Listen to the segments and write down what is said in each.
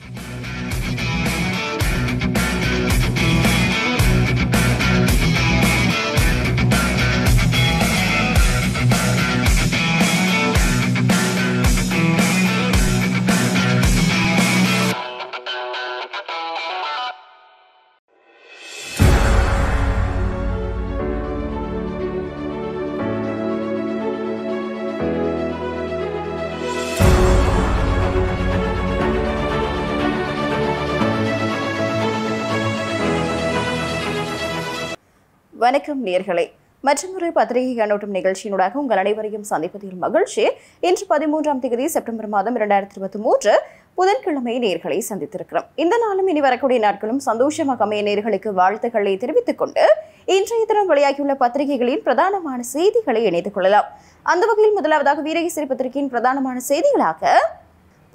Thank you. வணக்கம் நேர்களே மற்றொரு பத்திரிகை கண்ணோட்டம் நிகழ்ச்சியினூடாக உங்கள் அனைவரையும் சந்திப்பதில் மகிழ்ச்சி இன்று பதிமூன்றாம் தேதி செப்டம்பர் மாதம் இரண்டாயிரத்தி இருபத்தி மூன்று புதன்கிழமை நேர்களை சந்தித்திருக்கிறோம் இந்த நாளும் இனி வரக்கூடிய நாட்களும் சந்தோஷமாக அமைய நேர்களுக்கு வாழ்த்துக்களை தெரிவித்துக் கொண்டு இன்றைய தினம் வெளியாகியுள்ள பத்திரிகைகளின் பிரதானமான செய்திகளை இணைத்துக் கொள்ளலாம் அந்த வகையில் முதலாவதாக வீரகேசரி பத்திரிகையின் பிரதானமான செய்திகளாக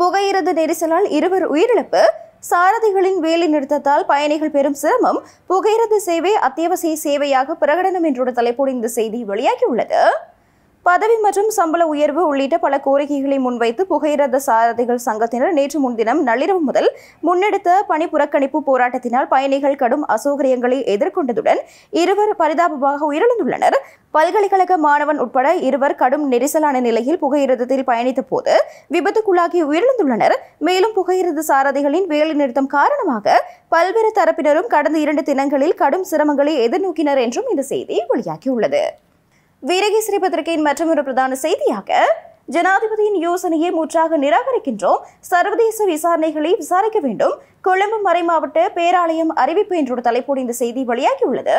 புகையிரத நெரிசலால் இருவர் உயிரிழப்பு சாரதிகளின் வேலை நிறுத்தத்தால் பயணிகள் பெரும் சிரமம் புகையிரத சேவை அத்தியாவசிய சேவையாக பிரகடனம் என்றோட தலைப்போடு இந்த செய்தி வெளியாகியுள்ளது பதவி மற்றும் சம்பள உயர்வு உள்ளிட்ட பல கோரிக்கைகளை முன்வைத்து புகையிரத சாரதிகள் சங்கத்தினர் நேற்று முன்தினம் நள்ளிரவு முதல் முன்னெடுத்த பணி புறக்கணிப்பு போராட்டத்தினால் பயணிகள் கடும் அசௌகரியங்களை எதிர்கொண்டதுடன் இருவர் பரிதாபமாக உயிரிழந்துள்ளனர் பல்கலைக்கழக மாணவன் உட்பட இருவர் கடும் நெரிசலான நிலையில் புகையிரதத்தில் பயணித்த போது விபத்துக்குள்ளாகி உயிரிழந்துள்ளனர் மேலும் புகையிரத சாரதிகளின் வேலைநிறுத்தம் காரணமாக பல்வேறு தரப்பினரும் கடந்த இரண்டு தினங்களில் கடும் சிரமங்களை எதிர்நோக்கினர் என்றும் இந்த செய்தி வெளியாகியுள்ளது வீரகேசரி பத்திரிகையின் மற்றொரு பிரதான செய்தியாக ஜனாதிபதியின் யோசனையை முற்றாக நிராகரிக்கின்றோம் சர்வதேச விசாரணைகளை விசாரிக்க வேண்டும் கொழும்பு மாவட்ட பேராலயம் அறிவிப்பு என்றொரு தலைப்போடு இந்த செய்தி வெளியாகியுள்ளது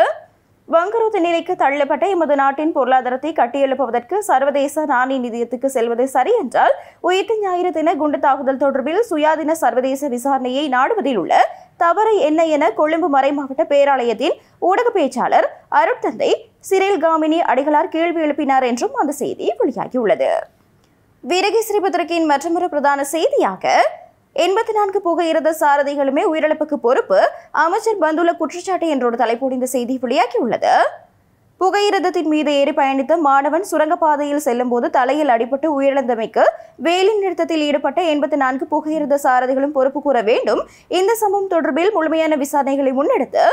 வங்குரோத்து நிலைக்கு தள்ளப்பட்ட எமது நாட்டின் பொருளாதாரத்தை கட்டியெழுப்புவதற்கு சர்வதேச நாணய நிதியத்துக்கு செல்வது சரி என்றால் உயிர்த்த ஞாயிறு தின குண்டு தாக்குதல் தொடர்பில் சுயாதீன சர்வதேச விசாரணையை நாடுவதில் உள்ள தவறு என்ன என கொழும்பு மறைமாவட்ட பேராலயத்தின் ஊடக பேச்சாளர் அருட்தந்தை சிறில் காமினி அடிகளார் கேள்வி எழுப்பினார் என்றும் அந்த செய்தி வெளியாகியுள்ளது வீரகேசரி பத்திரிகையின் மற்றொரு பிரதான செய்தியாக எண்பத்தி நான்கு புகையிரத சாரதிகளுமே உயிரிழப்புக்கு பொறுப்பு அமைச்சர் பந்துள்ள குற்றச்சாட்டு என்றொரு தலைப்போடு இந்த செய்தி வெளியாகியுள்ளது புகையிரதத்தின் மீது ஏறி பயணித்த மாணவன் சுரங்கப்பாதையில் செல்லும் போது தலையில் அடிபட்டு உயிரிழந்தமைக்கு வேலை நிறுத்தத்தில் ஈடுபட்ட எண்பத்தி நான்கு புகையிரத சாரதிகளும் பொறுப்பு கூற வேண்டும் இந்த சம்பவம் தொடர்பில் முழுமையான விசாரணைகளை முன்னெடுத்து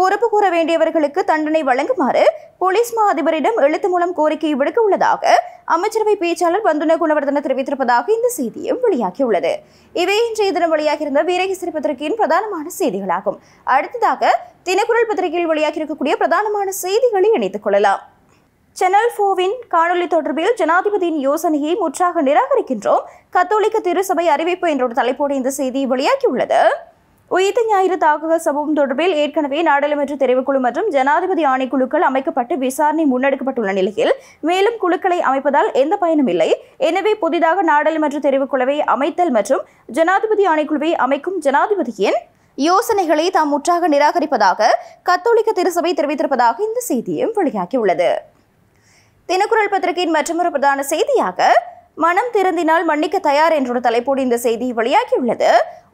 பொறுப்பு கூற வேண்டியவர்களுக்கு தண்டனை வழங்குமாறு போலீஸ் மா அதிபரிடம் எழுத்து மூலம் கோரிக்கை விடுக்க உள்ளதாக அமைச்சரவை பேச்சாளர் பந்துன குணவர்தன தெரிவித்திருப்பதாக இந்த செய்தியும் வெளியாகியுள்ளது இவை இன்றைய தினம் வெளியாகியிருந்த வீரகேசரி பத்திரிகையின் பிரதானமான செய்திகளாகும் அடுத்ததாக தினக்குரல் பத்திரிகையில் வெளியாகியிருக்கக்கூடிய பிரதானமான செய்திகளை இணைத்துக் கொள்ளலாம் சேனல் போவின் காணொலி தொடர்பில் ஜனாதிபதியின் யோசனையை முற்றாக நிராகரிக்கின்றோம் கத்தோலிக்க திருசபை அறிவிப்பு என்ற தலைப்போடு இந்த செய்தி வெளியாகியுள்ளது உயிர்த்த ஞாயிறு தாக்குதல் சம்பவம் தொடர்பில் ஏற்கனவே நாடாளுமன்ற தெரிவுக்குழு மற்றும் ஜனாதிபதி ஆணைக்குழுக்கள் அமைக்கப்பட்டு விசாரணை முன்னெடுக்கப்பட்டுள்ள நிலையில் மேலும் குழுக்களை அமைப்பதால் எந்த பயனும் இல்லை எனவே புதிதாக நாடாளுமன்ற தெரிவுக்குழுவை அமைத்தல் மற்றும் ஜனாதிபதி ஆணைக்குழுவை அமைக்கும் ஜனாதிபதியின் யோசனைகளை தாம் முற்றாக நிராகரிப்பதாக கத்தோலிக்க திருசபை தெரிவித்திருப்பதாக இந்த செய்தியும் வெளியாகியுள்ளது தினக்குரல் பத்திரிகையின் மற்றொரு பிரதான செய்தியாக மனம் திறந்தினால் மன்னிக்க தயார் என்ற தலைப்போடு இந்த செய்தி வெளியாகியுள்ளது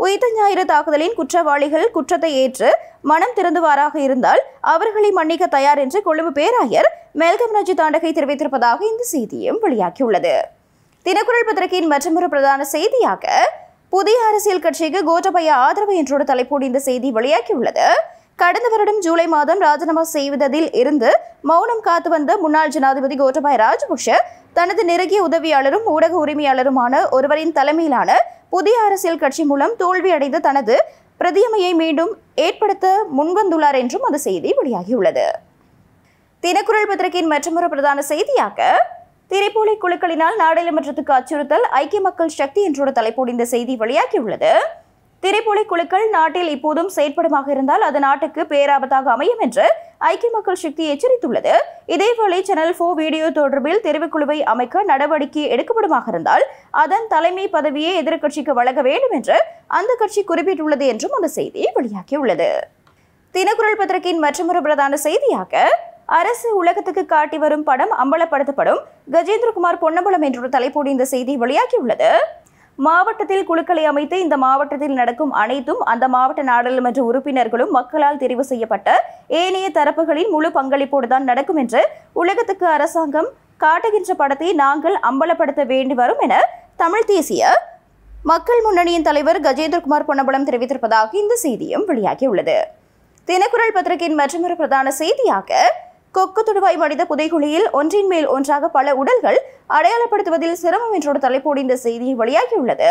உயிர் ஞாயிறு தாக்குதலின் குற்றவாளிகள் குற்றத்தை ஏற்று மனம் திறந்துவாராக இருந்தால் அவர்களை மன்னிக்க தயார் என்று கொழும்பு பேராயர் மேல்கம் ரஜி தாண்டகை தெரிவித்திருப்பதாக இந்த செய்தியும் வெளியாகியுள்ளது தினக்குரல் பத்திரிகையின் மற்றொரு பிரதான செய்தியாக புதிய அரசியல் கட்சிக்கு கோட்டபய ஆதரவு என்றொரு தலைப்போடு இந்த செய்தி வெளியாகியுள்ளது கடந்த வருடம் ஜூலை மாதம் ராஜினாமா செய்வதில் இருந்து மௌனம் காத்து வந்த முன்னாள் ஜனாதிபதி கோட்டபாய ராஜபக்ஷ தனது நெருங்கிய உதவியாளரும் ஊடக உரிமையாளருமான ஒருவரின் தலைமையிலான புதிய அரசியல் கட்சி மூலம் தோல்வியடைந்து தனது பிரதியமையை மீண்டும் ஏற்படுத்த முன்வந்துள்ளார் என்றும் அந்த செய்தி வெளியாகியுள்ளது தினக்குரல் பத்திரிகையின் மற்றொரு பிரதான செய்தியாக திரைப்போலி குழுக்களினால் நாடாளுமன்றத்துக்கு அச்சுறுத்தல் ஐக்கிய மக்கள் சக்தி என்றொரு தலைப்போடு இந்த செய்தி வெளியாகியுள்ளது திரைப்புலி குழுக்கள் நாட்டில் இப்போதும் செயற்படமாக இருந்தால் அது நாட்டுக்கு பேராபத்தாக அமையும் என்று ஐக்கிய மக்கள் சக்தி எச்சரித்துள்ளது இதேவேளை சேனல் போ வீடியோ தொடர்பில் தெரிவுக்குழுவை அமைக்க நடவடிக்கை எடுக்கப்படுமாக இருந்தால் அதன் தலைமை பதவியை எதிர்கட்சிக்கு வழங்க வேண்டும் என்று அந்த கட்சி குறிப்பிட்டுள்ளது என்றும் அந்த செய்தி வெளியாகியுள்ளது தினக்குரல் பத்திரிகையின் மற்றொரு பிரதான செய்தியாக அரசு உலகத்துக்கு காட்டி வரும் படம் அம்பலப்படுத்தப்படும் கஜேந்திரகுமார் பொன்னம்பலம் என்ற தலைப்போடு இந்த செய்தி வெளியாகியுள்ளது மாவட்டத்தில் குழுக்களை அமைத்து இந்த மாவட்டத்தில் நடக்கும் அனைத்தும் அந்த மாவட்ட நாடாளுமன்ற உறுப்பினர்களும் மக்களால் தெரிவு செய்யப்பட்ட ஏனைய தரப்புகளின் முழு பங்களிப்போடு தான் நடக்கும் என்று உலகத்துக்கு அரசாங்கம் காட்டுகின்ற படத்தை நாங்கள் அம்பலப்படுத்த வேண்டி வரும் என தமிழ் தேசிய மக்கள் முன்னணியின் தலைவர் கஜேந்திரகுமார் பொன்னம்பலம் தெரிவித்திருப்பதாக இந்த செய்தியும் வெளியாகியுள்ளது தினக்குரல் பத்திரிகையின் மற்றொரு பிரதான செய்தியாக கொக்கு துடுவாய் மனித புதைகுழியில் ஒன்றின் மேல் ஒன்றாக பல உடல்கள் அடையாளப்படுத்துவதில் சிரமம் என்றோடு தலைப்போடு இந்த செய்தி வெளியாகியுள்ளது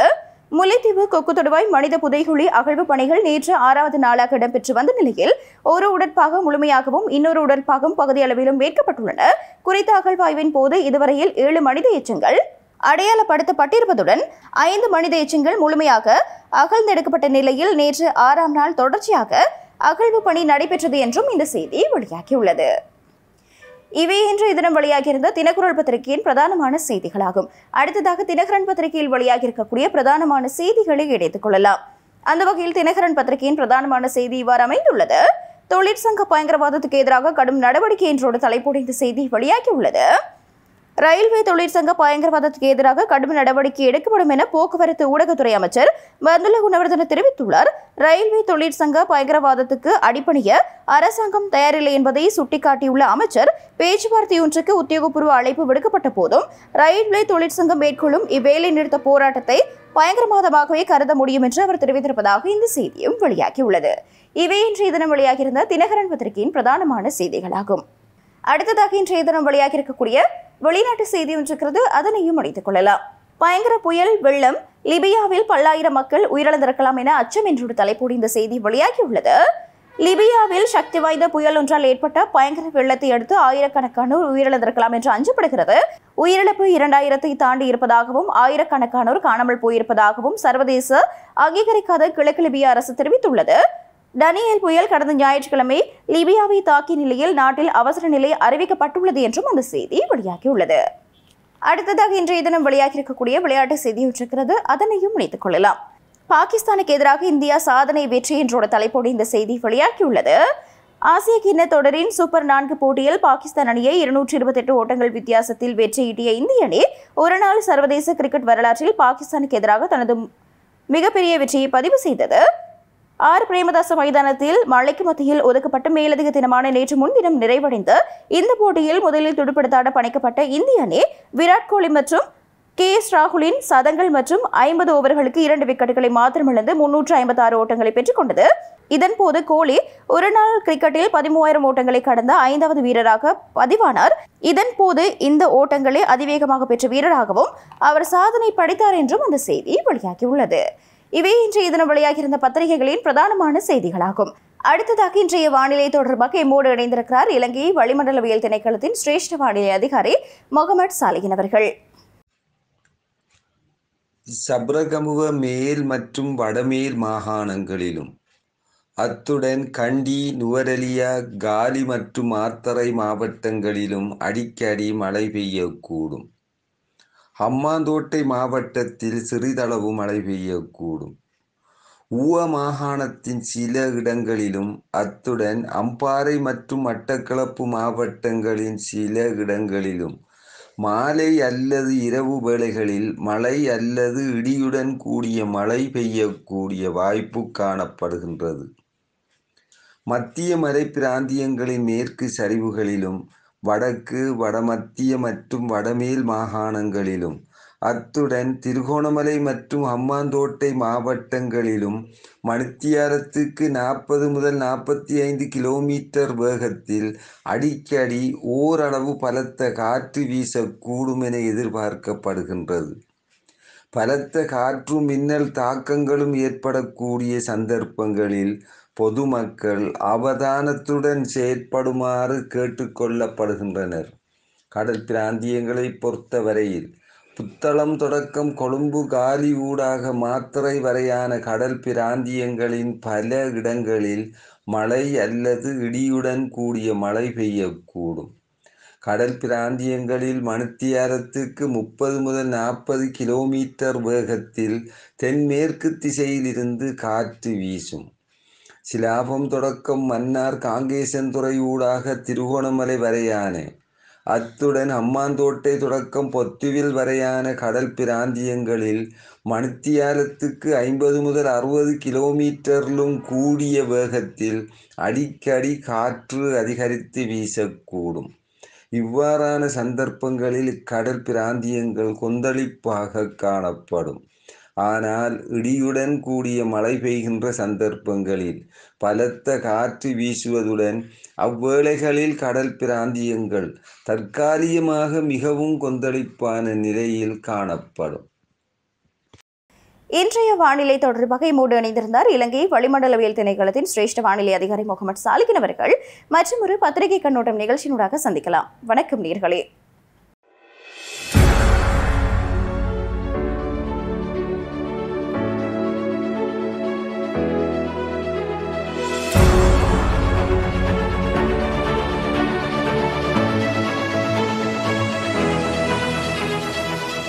முல்லைத்தீவு கொக்கு தொடுவாய் மனித புதைகுழி அகழ்வு பணிகள் நேற்று ஆறாவது நாளாக இடம்பெற்று வந்த நிலையில் ஒரு உடற்பாகம் முழுமையாகவும் இன்னொரு உடற்பாகம் பகுதியளவிலும் மேற்கப்பட்டுள்ளன குறித்த அகழ்வாய்வின் போது இதுவரையில் ஏழு மனித எச்சங்கள் அடையாளப்படுத்தப்பட்டிருப்பதுடன் ஐந்து மனித எச்சங்கள் முழுமையாக அகழ்ந்தெடுக்கப்பட்ட நிலையில் நேற்று ஆறாம் நாள் தொடர்ச்சியாக அகழ்வு பணி நடைபெற்றது என்றும் இந்த செய்தி வெளியாகியுள்ளது இவை இதனம் வழியாக வெளியாகியிருந்த தினக்குரல் பத்திரிகையின் பிரதானமான செய்திகளாகும் அடுத்ததாக தினகரன் பத்திரிகையில் வழியாக இருக்கக்கூடிய பிரதானமான செய்திகளை இணைத்துக் கொள்ளலாம் அந்த வகையில் தினகரன் பத்திரிகையின் பிரதானமான செய்தி இவ்வாறு அமைந்துள்ளது தொழிற்சங்க பயங்கரவாதத்துக்கு எதிராக கடும் நடவடிக்கை என்றோடு தலைப்புடைந்த செய்தி வெளியாகியுள்ளது ரயில்வே தொழிற்சங்க பயங்கரவாதத்துக்கு எதிராக கடும் நடவடிக்கை எடுக்கப்படும் என போக்குவரத்து ஊடகத்துறை அமைச்சர் பந்துல குணவர்தன தெரிவித்துள்ளார் ரயில்வே தொழிற்சங்க பயங்கரவாதத்துக்கு அடிப்பணிய அரசாங்கம் தயாரில்லை என்பதை சுட்டிக்காட்டியுள்ள அமைச்சர் பேச்சுவார்த்தை ஒன்றுக்கு உத்தியோகபூர்வ அழைப்பு விடுக்கப்பட்ட போதும் ரயில்வே தொழிற்சங்கம் மேற்கொள்ளும் இவ்வேலை நிறுத்த போராட்டத்தை பயங்கரவாதமாகவே கருத முடியும் என்று அவர் தெரிவித்திருப்பதாக இந்த செய்தியும் வெளியாகியுள்ளது இவை இன்றைய தினம் வெளியாகியிருந்த தினகரன் பத்திரிகையின் பிரதானமான செய்திகளாகும் அடுத்ததாக இன்றைய தினம் வெளியாகி இருக்கக்கூடிய வெளிநாட்டு செய்தி ஒன்று அதனையும் அடைத்துக் கொள்ளலாம் பயங்கர புயல் வெள்ளம் லிபியாவில் பல்லாயிரம் மக்கள் உயிரிழந்திருக்கலாம் என அச்சம் என்று தலைப்போடு இந்த செய்தி வெளியாகியுள்ளது லிபியாவில் சக்தி வாய்ந்த புயல் ஒன்றால் ஏற்பட்ட பயங்கர வெள்ளத்தை அடுத்து ஆயிரக்கணக்கானோர் உயிரிழந்திருக்கலாம் என்று அஞ்சப்படுகிறது உயிரிழப்பு இரண்டாயிரத்தை தாண்டி இருப்பதாகவும் ஆயிரக்கணக்கானோர் காணாமல் போயிருப்பதாகவும் சர்வதேச அங்கீகரிக்காத கிழக்கு லிபிய அரசு தெரிவித்துள்ளது டனியல் புயல் கடந்த ஞாயிற்றுக்கிழமை லிபியாவை தாக்கிய நிலையில் நாட்டில் அவசர நிலை அறிவிக்கப்பட்டுள்ளது என்றும் அந்த செய்தி வெளியாகியுள்ளது அடுத்ததாக இன்றைய தினம் வெளியாகியிருக்கக்கூடிய விளையாட்டு செய்தி இருக்கிறது அதனையும் இணைத்துக் கொள்ளலாம் பாகிஸ்தானுக்கு எதிராக இந்தியா சாதனை வெற்றி என்றோட தலைப்போடு இந்த செய்தி வெளியாகியுள்ளது ஆசிய கிண்ண தொடரின் சூப்பர் நான்கு போட்டியில் பாகிஸ்தான் அணியை இருநூற்றி இருபத்தெட்டு ஓட்டங்கள் வித்தியாசத்தில் வெற்றியீட்டிய இந்திய அணி ஒருநாள் சர்வதேச கிரிக்கெட் வரலாற்றில் பாகிஸ்தானுக்கு எதிராக தனது மிகப்பெரிய வெற்றியை பதிவு செய்தது ஆர் பிரேமதாச மைதானத்தில் மழைக்கு மத்தியில் ஒதுக்கப்பட்ட மேலதிக தினமான நேற்று முன்தினம் நிறைவடைந்து இந்த போட்டியில் முதலில் துடுப்படுத்தாட பணிக்கப்பட்ட இந்திய அணி விராட் கோலி மற்றும் கே எஸ் ராகுலின் சதங்கள் மற்றும் ஐம்பது ஓவர்களுக்கு இரண்டு விக்கெட்டுகளை மாத்திரமிழந்து முன்னூற்று ஐம்பத்தி ஆறு ஓட்டங்களை பெற்றுக் கொண்டது இதன்போது கோலி ஒரு நாள் கிரிக்கெட்டில் பதிமூவாயிரம் ஓட்டங்களை கடந்த ஐந்தாவது வீரராக பதிவானார் இதன்போது இந்த ஓட்டங்களை அதிவேகமாக பெற்ற வீரராகவும் அவர் சாதனை படைத்தார் என்றும் அந்த செய்தி வெளியாகியுள்ளது இவை இன்றைய தினம் வெளியாகியிருந்த பத்திரிகைகளின் பிரதானமான செய்திகளாகும் அடுத்ததாக இன்றைய வானிலை தொடர்பாக எம்மோடு இணைந்திருக்கிறார் இலங்கை வளிமண்டலவியல் திணைக்களத்தின் சிரேஷ்ட வானிலை அதிகாரி முகமது சாலிகின் அவர்கள் சப்ரகமுவ மேல் மற்றும் வடமேல் மாகாணங்களிலும் அத்துடன் கண்டி நுவரலியா காலி மற்றும் ஆத்தரை மாவட்டங்களிலும் அடிக்கடி மழை பெய்யக்கூடும் அம்மாந்தோட்டை மாவட்டத்தில் சிறிதளவு மழை பெய்யக்கூடும் ஊவ மாகாணத்தின் சில இடங்களிலும் அத்துடன் அம்பாறை மற்றும் மட்டக்களப்பு மாவட்டங்களின் சில இடங்களிலும் மாலை அல்லது இரவு வேளைகளில் மழை அல்லது இடியுடன் கூடிய மழை பெய்யக்கூடிய வாய்ப்பு காணப்படுகின்றது மத்திய மலை பிராந்தியங்களின் மேற்கு சரிவுகளிலும் வடக்கு வடமத்திய மற்றும் வடமேல் மாகாணங்களிலும் அத்துடன் திருகோணமலை மற்றும் அம்மாந்தோட்டை மாவட்டங்களிலும் மணித்தியாரத்துக்கு நாற்பது முதல் நாற்பத்தி ஐந்து கிலோமீட்டர் வேகத்தில் அடிக்கடி ஓரளவு பலத்த காற்று வீசக்கூடும் என எதிர்பார்க்கப்படுகின்றது பலத்த காற்று மின்னல் தாக்கங்களும் ஏற்படக்கூடிய சந்தர்ப்பங்களில் பொதுமக்கள் அவதானத்துடன் செயற்படுமாறு கேட்டுக்கொள்ளப்படுகின்றனர் கடல் பிராந்தியங்களை பொறுத்தவரையில் புத்தளம் தொடக்கம் கொழும்பு காலி ஊடாக மாத்திரை வரையான கடல் பிராந்தியங்களின் பல இடங்களில் மழை அல்லது இடியுடன் கூடிய மழை பெய்யக்கூடும் கடல் பிராந்தியங்களில் மணித்தியாரத்துக்கு முப்பது முதல் நாற்பது கிலோமீட்டர் வேகத்தில் தென்மேற்கு திசையிலிருந்து காற்று வீசும் சிலாபம் தொடக்கம் மன்னார் காங்கேசன்துறை ஊடாக திருகோணமலை வரையான அத்துடன் அம்மாந்தோட்டை தொடக்கம் பொத்துவில் வரையான கடல் பிராந்தியங்களில் மணித்தியாரத்துக்கு ஐம்பது முதல் அறுபது கிலோமீட்டரிலும் கூடிய வேகத்தில் அடிக்கடி காற்று அதிகரித்து வீசக்கூடும் இவ்வாறான சந்தர்ப்பங்களில் கடல் பிராந்தியங்கள் கொந்தளிப்பாக காணப்படும் ஆனால் இடியுடன் கூடிய மழை பெய்கின்ற சந்தர்ப்பங்களில் பலத்த காற்று வீசுவதுடன் அவ்வேளைகளில் கடல் பிராந்தியங்கள் தற்காலிகமாக மிகவும் கொந்தளிப்பான நிலையில் காணப்படும் இன்றைய வானிலை தொடர்பாக இம்மோடு இணைந்திருந்தார் இலங்கை வளிமண்டலவியல் திணைக்களத்தின் சிரேஷ்ட வானிலை அதிகாரி முகமது சாலிகின் அவர்கள் மற்றும் ஒரு பத்திரிகை கண்ணோட்டம் நிகழ்ச்சியினூடாக சந்திக்கலாம் வணக்கம் நீர்களே